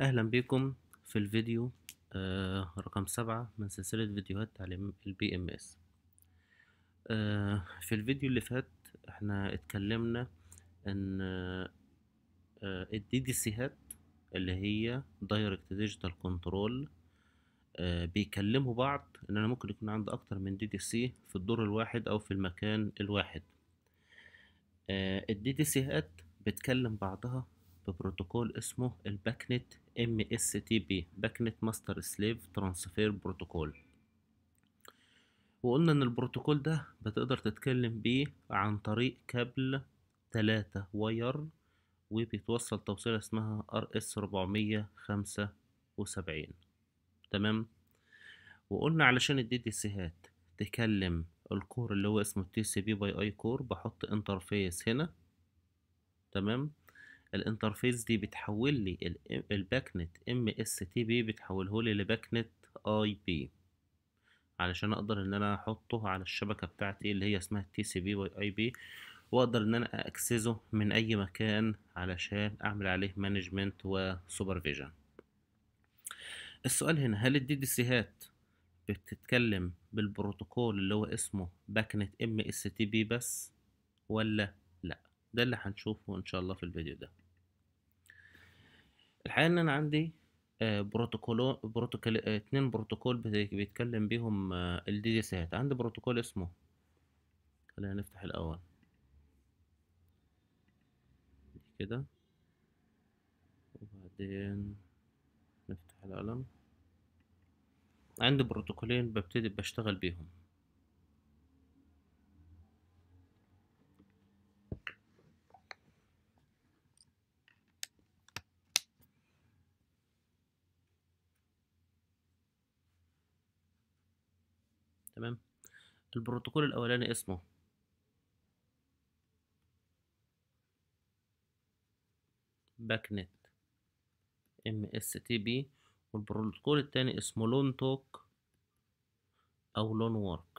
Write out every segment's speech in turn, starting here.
اهلا بكم في الفيديو آه رقم سبعة من سلسلة فيديوهات تعليم البي ام آه، اس في الفيديو اللي فات احنا اتكلمنا ان آه الدي دي هات اللي هي دايركت ديجيتال كنترول بيكلموا بعض ان انا ممكن يكون عندي اكتر من دي دي سي في الدور الواحد او في المكان الواحد الدي دي هات بتكلم بعضها ببروتوكول اسمه الباكنت ام اس تي بي باكنت ماستر سليف ترانسفير بروتوكول وقلنا ان البروتوكول ده بتقدر تتكلم بيه عن طريق كابل تلاتة واير وبيتوصل توصيلة اسمها ار اس ربعمية خمسة وسبعين تمام وقلنا علشان الدي دي سي هات تكلم الكور اللي هو اسمه تي سي بي باي اي كور بحط انترفيس هنا تمام الانترفيس دي بتحول لي الباك نت ام اس تي بي بتحوله لي لباك نت اي بي علشان اقدر ان انا احطه على الشبكه بتاعتي اللي هي اسمها تي سي بي واي بي واقدر ان انا اكسسه من اي مكان علشان اعمل عليه مانجمنت وسوبرفيجن السؤال هنا هل الدي دي سي هات بتتكلم بالبروتوكول اللي هو اسمه نت ام اس تي بي بس ولا لا ده اللي هنشوفه ان شاء الله في الفيديو ده الحقيقه ان انا عندي بروتوكول آه، بروتوكول آه، اتنين بروتوكول بيتكلم بيهم آه، الدي دي سات عندي بروتوكول اسمه خلينا نفتح الاول كده وبعدين نفتح القلم عندي بروتوكولين ببتدي بشتغل بيهم تمام البروتوكول الاولاني اسمه باك نت ام اس تي بي والبروتوكول التاني اسمه لون توك او لون وورك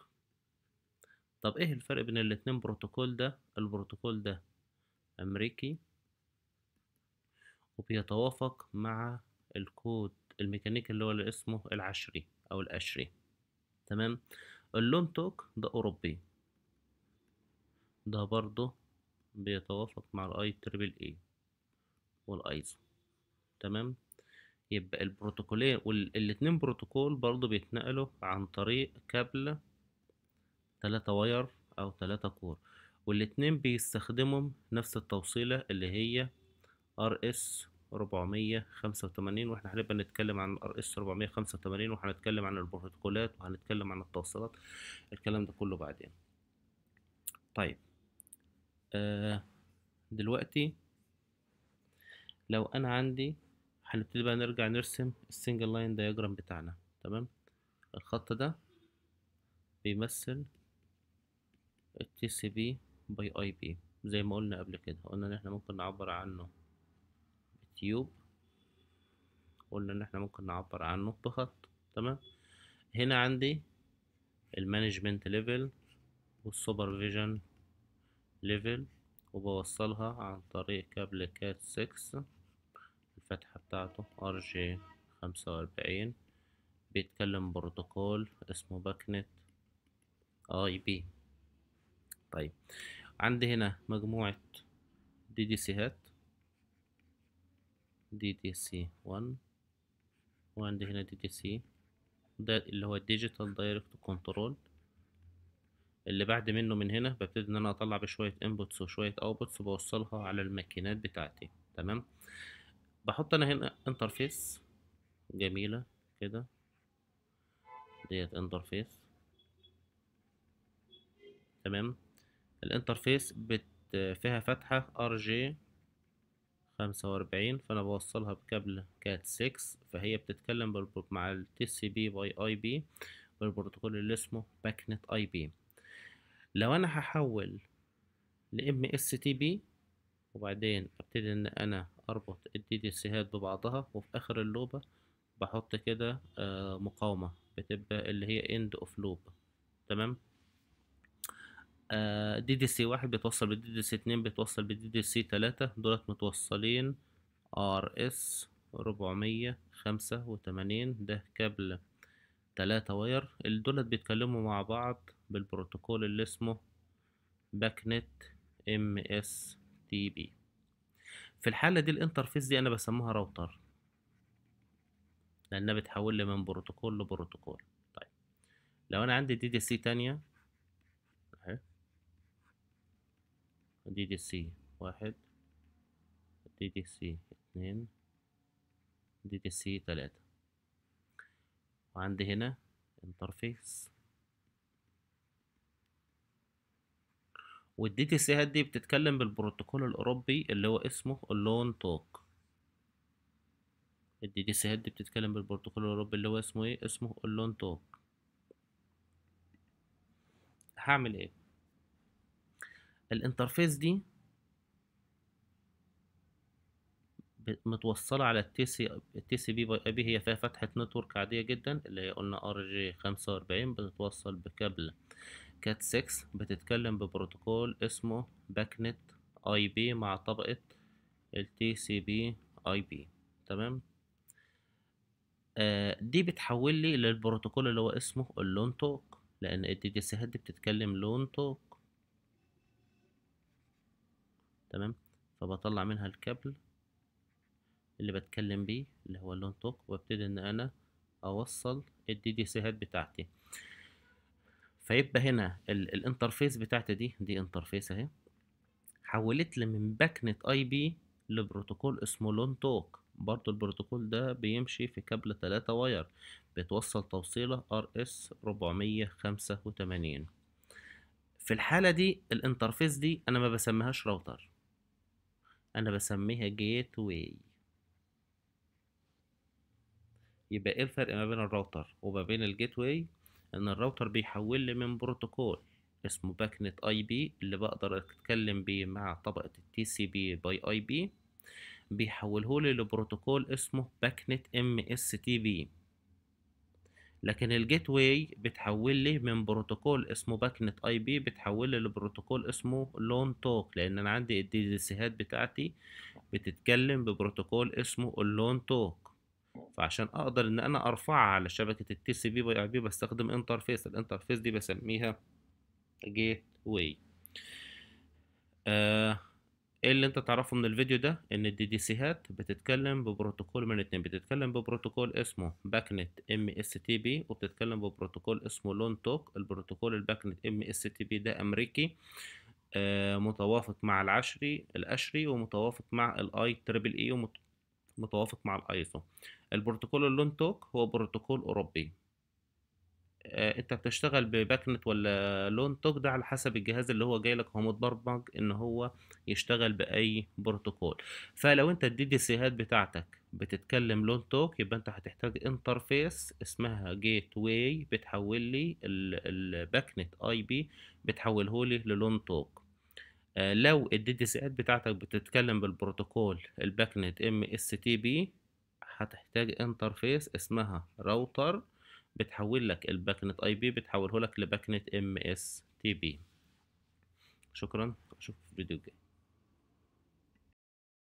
طب ايه الفرق بين الاتنين بروتوكول ده البروتوكول ده امريكي وبيتوافق مع الكود الميكانيكي اللي هو اللي اسمه العشري او القشري تمام اللون توك ده أوروبي ده برضه بيتوافق مع الاي تريبل اي والايزو تمام يبقى البروتوكولين والاتنين بروتوكول برضه بيتنقلوا عن طريق كابل تلاتة واير او تلاتة كور والاتنين بيستخدموا نفس التوصيلة اللي هي ار اس 485 واحنا هنبقى نتكلم عن الار اس 485 وهنتكلم عن البروتوكولات وهنتكلم عن التوصيلات الكلام ده كله بعدين طيب آه دلوقتي لو انا عندي هنبتدي بقى نرجع نرسم السنجل لاين دياجرام بتاعنا تمام الخط ده بيمثل التي سي بي باي اي بي زي ما قلنا قبل كده قلنا ان احنا ممكن نعبر عنه كيوب قلنا ان احنا ممكن نعبر عنه بخط تمام هنا عندي المانجمنت ليفل والسوبرفيجن ليفل وبوصلها عن طريق كابل كات 6 الفتحة بتاعته ار جي خمسة واربعين بيتكلم بروتوكول اسمه باكنت اي بي طيب عندي هنا مجموعة دي دي سي هات دي تي سي 1 وعندي هنا دي تي سي ده اللي هو الديجيتال دايركت كنترول اللي بعد منه من هنا ببتدي ان انا اطلع بشويه انبوتس وشويه اوتبوتس بوصلها على الماكينات بتاعتي تمام بحط انا هنا انترفيس جميله كده ديت انترفيس تمام الانترفيس بت فيها فتحه ار جي خمسة وأربعين فأنا بوصلها بكابل كات سكس فهي بتتكلم مع ال TCP by IP بالبروتوكول اللي اسمه باكنت اي بي لو انا هحول ل ام اس تي بي وبعدين ابتدي ان انا اربط الدي دي سيهات ببعضها وفي اخر اللوبه بحط كده آه، مقاومه بتبقى اللي هي اند اوف لوب تمام آه، دي دي سي واحد بيتوصل بالدي دي سي اتنين بيتوصل بالدي دي سي تلاتة دولت متوصلين ار اس ربعمية خمسة وتمانين ده كابل تلاتة واير دولت بيتكلموا مع بعض بالبروتوكول اللي اسمه باك نت ام اس تي بي في الحالة دي الانترفيس دي انا بسموها راوتر لانها بتحول لي من بروتوكول لبروتوكول طيب لو انا عندي دي دي سي تانية دي دي سي واحد دي دي سي اتنين دي دي سي تلاتة وعندي هنا انترفيس والدي دي سي دي بتتكلم بالبروتوكول الاوروبي اللي هو اسمه اللون توك الدي دي سي دي بتتكلم بالبروتوكول الاوروبي اللي هو اسمه ايه اسمه اللون توك هعمل ايه الانترفيس دي متوصلة على التي سي التي سي بي باي اي بي هي فيها فتحة نتورك عادية جدا اللي هي قلنا ار جي خمسة وأربعين بتتوصل بكابل كات 6 بتتكلم ببروتوكول اسمه باك نت اي بي مع طبقة التي سي بي اي بي تمام آه دي بتحول لي للبروتوكول اللي هو اسمه اللون توك لان الدي دي سي هاد دي بتتكلم لون توك تمام فبطلع منها الكابل اللي بتكلم بيه اللي هو اللون توك وابتدي ان انا اوصل الدي دي سي هات بتاعتي فيبقى هنا الانترفيس بتاعتي دي دي انترفيس اهي حولت لي من باكنت اي بي لبروتوكول اسمه لون توك برضو البروتوكول ده بيمشي في كابل تلاتة واير بتوصل توصيلة ار اس ربعمية خمسة وتمانين في الحالة دي الانترفيس دي انا ما بسميهاش راوتر انا بسميها جيت واي يبقى ايه الفرق ما بين الراوتر وما بين الجيت واي ان الراوتر بيحول لي من بروتوكول اسمه باكنت اي بي اللي بقدر اتكلم بيه مع طبقة التي سي بي باي اي بي بيحوله لي لبروتوكول اسمه باكنت ام اس تي بي لكن الجيت واي بتحول لي من بروتوكول اسمه باكنت اي بي بتحول لي لبروتوكول اسمه لون توك لان انا عندي الدي هات بتاعتي بتتكلم ببروتوكول اسمه اللون توك فعشان اقدر ان انا ارفعها على شبكه التي سي بي باي بي بستخدم انترفيس الانترفيس دي بسميها جيت واي آه ايه اللي انت تعرفه من الفيديو ده ان الدي دي سي هات بتتكلم ببروتوكول من اتنين بتتكلم ببروتوكول اسمه نت ام اس تي بي وبتتكلم ببروتوكول اسمه لون توك البروتوكول نت ام اس تي بي ده امريكي آه متوافق مع العشري الاشري ومتوافق مع الاي تريبل اي e، ومتوافق مع الايزو البروتوكول اللون توك هو بروتوكول اوروبي آه، انت بتشتغل بباك نت ولا لون توك ده على حسب الجهاز اللي هو جاي لك هو متبرمج ان هو يشتغل باي بروتوكول فلو انت الدي دي سيهات بتاعتك بتتكلم لون توك يبقى انت هتحتاج انترفيس اسمها جيت واي بتحول لي الباك نت اي بي بتحوله لي للون توك آه، لو الدي دي سيهات بتاعتك بتتكلم بالبروتوكول الباك نت ام اس تي بي هتحتاج انترفيس اسمها راوتر بتحول لك الباكنت اي بي بتحوله لك لباكنت ام اس تي بي شكرا اشوفكم في فيديو جاي